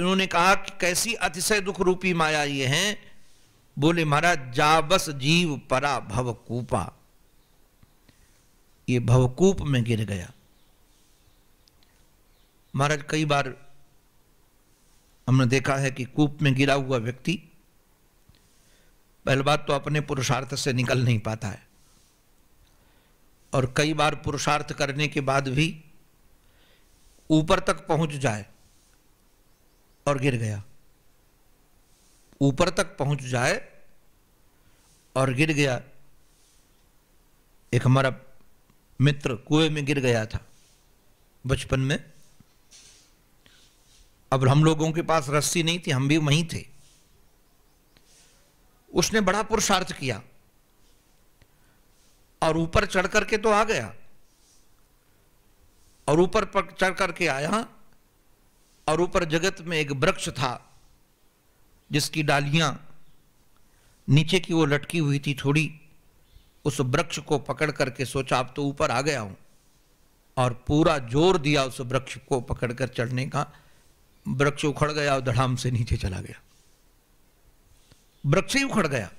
उन्होंने कहा कि कैसी अतिशय दुख रूपी माया ये है बोले महाराज जाबस जीव परा भवकूपा ये भवकूप में गिर गया महाराज कई बार हमने देखा है कि कूप में गिरा हुआ व्यक्ति पहली बात तो अपने पुरुषार्थ से निकल नहीं पाता है और कई बार पुरुषार्थ करने के बाद भी ऊपर तक पहुंच जाए और गिर गया ऊपर तक पहुंच जाए और गिर गया एक हमारा मित्र कुएं में गिर गया था बचपन में अब हम लोगों के पास रस्सी नहीं थी हम भी वहीं थे उसने बड़ा पुरुषार्थ किया और ऊपर चढ़ करके तो आ गया और ऊपर चढ़ करके आया और ऊपर जगत में एक वृक्ष था जिसकी डालियां नीचे की वो लटकी हुई थी थोड़ी उस वृक्ष को पकड़ करके सोचा अब तो ऊपर आ गया हूं और पूरा जोर दिया उस वृक्ष को पकड़कर चढ़ने का वृक्ष उखड़ गया और धड़ाम से नीचे चला गया वृक्ष ही उखड़ गया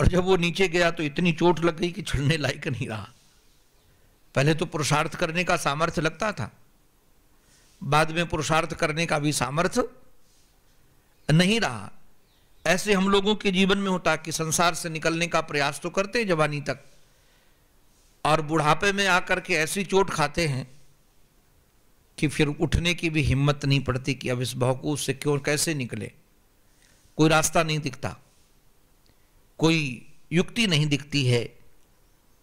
और जब वो नीचे गया तो इतनी चोट लग गई कि चढ़ने लायक नहीं रहा पहले तो पुरुषार्थ करने का सामर्थ्य लगता था बाद में पुरुषार्थ करने का भी सामर्थ्य नहीं रहा ऐसे हम लोगों के जीवन में होता कि संसार से निकलने का प्रयास तो करते जवानी तक और बुढ़ापे में आकर के ऐसी चोट खाते हैं कि फिर उठने की भी हिम्मत नहीं पड़ती कि अब इस बहकूफ से क्यों कैसे निकले कोई रास्ता नहीं दिखता कोई युक्ति नहीं दिखती है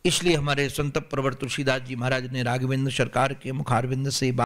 इसलिए हमारे संत प्रवर तुलसीदास जी महाराज ने राघवेंद्र सरकार के मुखारविंद से बात